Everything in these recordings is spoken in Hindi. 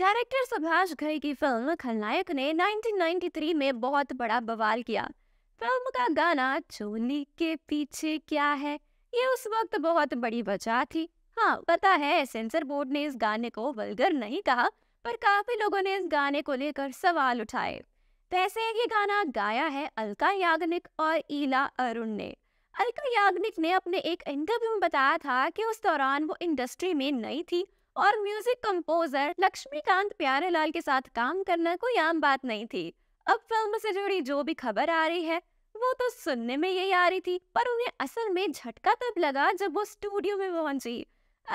डायरेक्टर सुभाष घई की फिल्म खलनायक ने 1993 में बहुत बड़ा बवाल किया फिल्म का गाना चोली के पीछे क्या है ये उस वक्त बहुत बड़ी वजह थी हाँ पता है सेंसर बोर्ड ने इस गाने को वल्गर नहीं कहा पर काफी लोगों ने इस गाने को लेकर सवाल उठाए वैसे ये गाना गाया है अलका याग्निक और ईला अरुण ने अलका याग्निक ने अपने एक इंटरव्यू में बताया था कि उस दौरान वो इंडस्ट्री में नई थी और म्यूजिक कंपोजर लक्ष्मीकांत प्यारेलाल के साथ काम करना कोई आम बात नहीं थी अब फिल्म से जुड़ी जो भी खबर आ रही है वो तो सुनने में यही आ रही थी पर उन्हें असल में झटका तब लगा जब वो स्टूडियो में पहुंची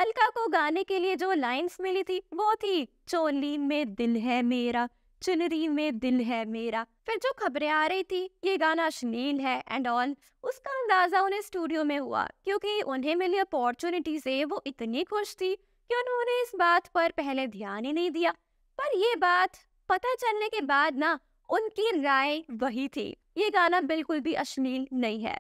अलका को गाने के लिए जो लाइंस मिली थी वो थी चोली में दिल है मेरा चुनरी में दिल है मेरा फिर जो खबरें आ रही थी ये गाना अश्लील है एंड ऑल उसका अंदाजा उन्हें स्टूडियो में हुआ क्योंकि उन्हें मिली अपॉर्चुनिटी से वो इतनी खुश थी कि उन्होंने इस बात पर पहले ध्यान ही नहीं दिया पर ये बात पता चलने के बाद ना उनकी राय वही थी ये गाना बिल्कुल भी अश्लील नहीं है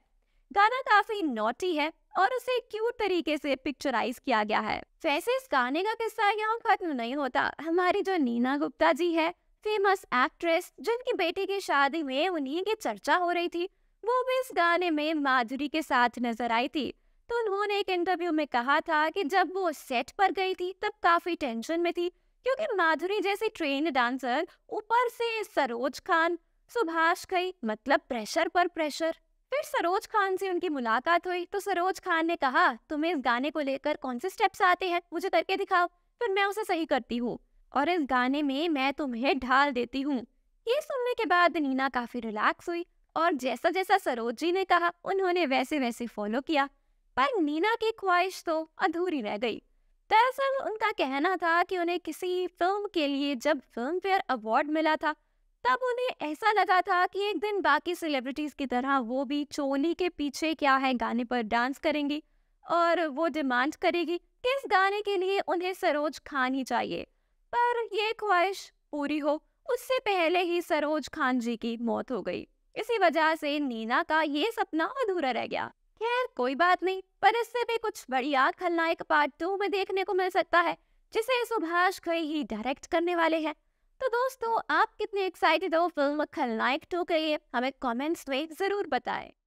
गाना काफी नोटी है और उसे क्यूट तरीके से पिक्चराइज किया गया है वैसे इस गाने का किस्सा यहाँ खत्म नहीं होता हमारी जो नीना गुप्ता जी है फेमस एक्ट्रेस जिनकी बेटी की शादी में उन्हीं की चर्चा हो रही थी वो भी इस गाने में माधुरी के साथ नजर आई थी तो उन्होंने एक इंटरव्यू में कहा था कि जब वो सेट पर गई थी तब काफी टेंशन में थी क्योंकि माधुरी जैसी ट्रेन डांसर ऊपर से सरोज खान सुभाष कई मतलब प्रेशर पर प्रेशर फिर सरोज खान से उनकी मुलाकात हुई तो सरोज खान ने कहा तुम्हें इस गाने को लेकर कौन से स्टेप्स आते हैं मुझे करके दिखाओ फिर मैं उसे सही करती हूँ और इस गाने में मैं तुम्हें ढाल देती हूँ ये सुनने के बाद नीना काफी रिलैक्स हुई और जैसा जैसा सरोज जी ने कहा उन्होंने वैसे वैसे फॉलो किया पर नीना की ख्वाहिश तो अधूरी रह गई दरअसल उनका कहना था कि उन्हें किसी फिल्म के लिए जब फिल्म फेयर अवार्ड मिला था तब उन्हें ऐसा लगा था कि एक दिन बाकी सेलिब्रिटीज की तरह वो भी चोली के पीछे क्या है गाने पर डांस करेंगी और वो डिमांड करेगी कि इस गाने के लिए उन्हें सरोज खान ही चाहिए पर यह ख्वाहिश पूरी हो उससे पहले ही सरोज खान जी की मौत हो गई इसी वजह से नीना का ये सपना अधूरा रह गया खैर कोई बात नहीं पर इससे भी कुछ बढ़िया खलनायक पार्ट टू में देखने को मिल सकता है जिसे सुभाष खई ही डायरेक्ट करने वाले हैं तो दोस्तों आप कितने एक्साइटेड हो फिल्म खलनायक टू के लिए हमें कमेंट्स में जरूर बताएं